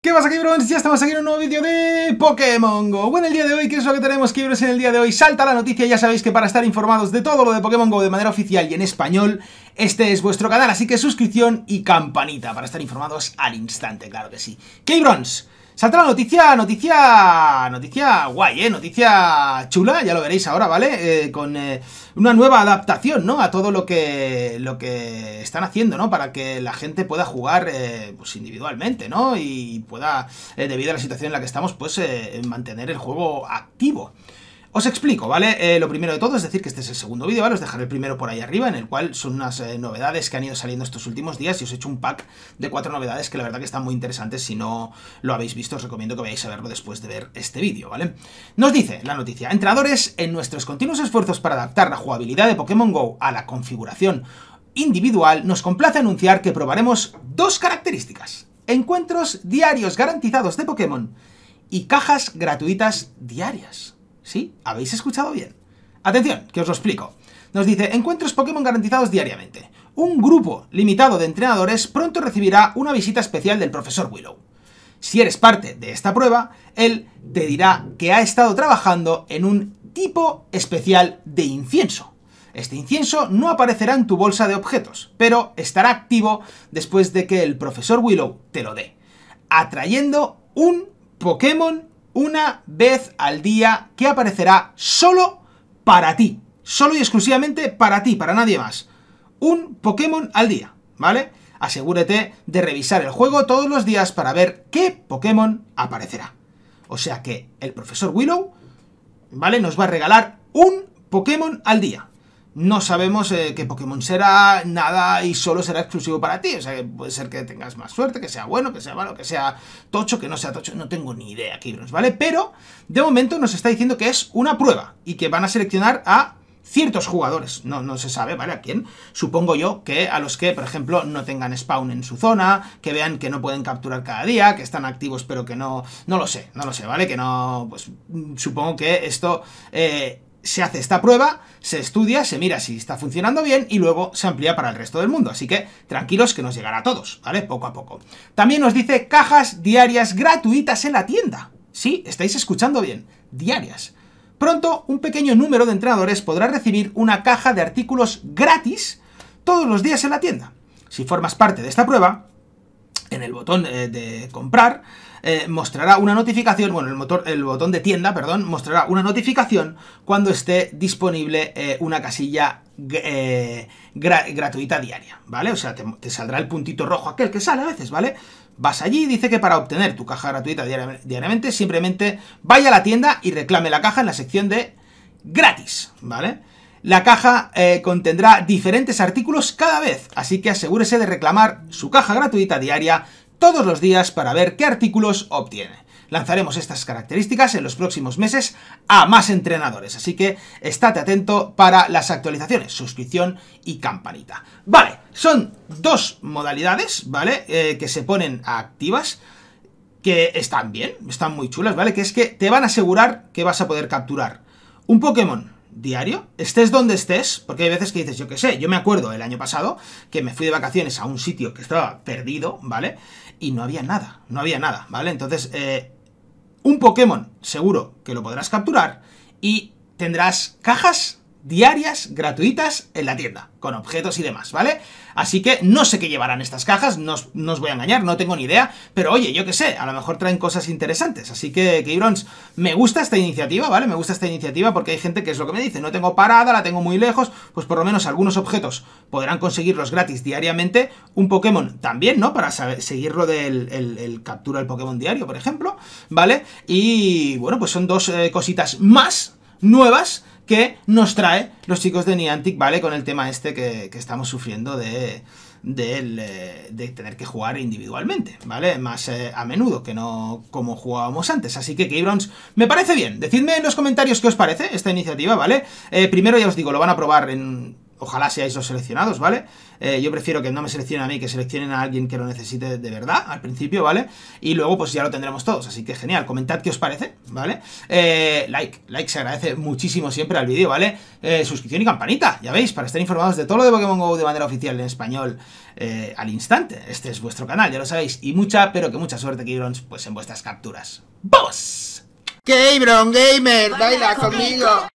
¿Qué pasa Kibrons? Ya estamos aquí en un nuevo vídeo de Pokémon GO Bueno, el día de hoy, ¿qué es lo que tenemos, Kibrons? En el día de hoy salta la noticia, ya sabéis que para estar informados de todo lo de Pokémon GO de manera oficial y en español Este es vuestro canal, así que suscripción y campanita para estar informados al instante, claro que sí ¡Quebrons! Salta la noticia, noticia, noticia guay, ¿eh? Noticia chula, ya lo veréis ahora, ¿vale? Eh, con eh, una nueva adaptación, ¿no? A todo lo que, lo que están haciendo, ¿no? Para que la gente pueda jugar eh, pues individualmente, ¿no? Y pueda, debido a la situación en la que estamos, pues mantener el juego activo. Os explico, ¿vale? Eh, lo primero de todo es decir que este es el segundo vídeo, ¿vale? Os dejaré el primero por ahí arriba, en el cual son unas eh, novedades que han ido saliendo estos últimos días y os he hecho un pack de cuatro novedades que la verdad que están muy interesantes. Si no lo habéis visto, os recomiendo que vayáis a verlo después de ver este vídeo, ¿vale? Nos dice la noticia, Entradores, en nuestros continuos esfuerzos para adaptar la jugabilidad de Pokémon GO a la configuración individual, nos complace anunciar que probaremos dos características. Encuentros diarios garantizados de Pokémon y cajas gratuitas diarias. Sí, habéis escuchado bien. Atención, que os lo explico. Nos dice, encuentros Pokémon garantizados diariamente. Un grupo limitado de entrenadores pronto recibirá una visita especial del profesor Willow. Si eres parte de esta prueba, él te dirá que ha estado trabajando en un tipo especial de incienso. Este incienso no aparecerá en tu bolsa de objetos, pero estará activo después de que el profesor Willow te lo dé, atrayendo un Pokémon una vez al día que aparecerá solo para ti. Solo y exclusivamente para ti, para nadie más. Un Pokémon al día, ¿vale? Asegúrate de revisar el juego todos los días para ver qué Pokémon aparecerá. O sea que el profesor Willow, ¿vale? Nos va a regalar un Pokémon al día no sabemos eh, qué Pokémon será, nada y solo será exclusivo para ti. O sea, que puede ser que tengas más suerte, que sea bueno, que sea malo, que sea tocho, que no sea tocho. No tengo ni idea, aquí, ¿vale? Pero de momento nos está diciendo que es una prueba y que van a seleccionar a ciertos jugadores, no, se sabe, ¿vale? A quién. Supongo yo que a los que, por ejemplo, no tengan spawn en su zona, que vean que no pueden capturar cada día, que están activos pero que no... No lo sé, no lo sé, ¿vale? Que no... Pues mm, supongo que esto... Eh, se hace esta prueba, se estudia, se mira si está funcionando bien y luego se amplía para el resto del mundo. Así que tranquilos que nos llegará a todos, ¿vale? Poco a poco. También nos dice cajas diarias gratuitas en la tienda. Sí, estáis escuchando bien, diarias. Pronto un pequeño número de entrenadores podrá recibir una caja de artículos gratis todos los días en la tienda. Si formas parte de esta prueba, en el botón eh, de comprar, eh, mostrará una notificación, bueno, el, motor, el botón de tienda, perdón, mostrará una notificación cuando esté disponible eh, una casilla gratuita diaria, ¿vale? O sea, te, saldrá el puntito rojo aquel que sale a veces, ¿vale? Vas allí y dice que para obtener tu caja gratuita diariamente, simplemente vaya a la tienda y reclame la caja en la sección de gratis, ¿vale? la caja eh, contendrá diferentes artículos cada vez, así que asegúrese de reclamar su caja gratuita diaria todos los días para ver qué artículos obtiene. Lanzaremos estas características en los próximos meses a más entrenadores, así que estate atento para las actualizaciones, suscripción y campanita. Vale, son dos modalidades, ¿vale? Eh, que se ponen activas, que están bien, están muy chulas, ¿vale? Que es que te van a asegurar que vas a poder capturar un Pokémon diario, estés donde estés, porque hay veces que dices, yo qué sé, yo me acuerdo el año pasado que me fui de vacaciones a un sitio que estaba perdido, ¿vale? Y no había nada, no había nada, ¿vale? Entonces, eh, un Pokémon seguro que lo podrás capturar y tendrás cajas diarias gratuitas en la tienda, con objetos y demás, ¿vale? Así que no sé qué llevarán estas cajas, no os, voy a engañar, no tengo ni idea, pero oye, yo qué sé, a lo mejor traen cosas interesantes. Así que, KeyBrons, me gusta esta iniciativa, ¿vale? Me gusta esta iniciativa porque hay gente que es lo que me dice, no tengo parada, la tengo muy lejos, pues por lo menos algunos objetos podrán conseguirlos gratis diariamente, un Pokémon también, ¿no? Para seguirlo del el, captura del Pokémon diario, por ejemplo, ¿vale? Y bueno, pues son dos eh, cositas más nuevas que nos trae los chicos de Niantic, ¿vale? Con el tema este que, estamos sufriendo de, eh, de, tener que jugar individualmente, ¿vale? Más eh, a menudo que no como jugábamos antes. Así que Keybrons me parece bien. Decidme en los comentarios qué os parece esta iniciativa, ¿vale? Eh, primero ya os digo, lo van a probar en ojalá seáis los seleccionados, ¿vale? Eh, yo prefiero que no me seleccionen a mí, que seleccionen a alguien que lo necesite de verdad al principio, ¿vale? Y luego pues ya lo tendremos todos, así que genial, comentad qué os parece, ¿vale? Eh, like, like se agradece muchísimo siempre al vídeo, ¿vale? Eh, suscripción y campanita, ya veis, para estar informados de todo lo de Pokémon GO de manera oficial en español al instante. Este es vuestro canal, ya lo sabéis, y mucha, pero que mucha suerte, Kibrons, pues en vuestras capturas. ¡Vamos! Keyblon Gamer, baila conmigo.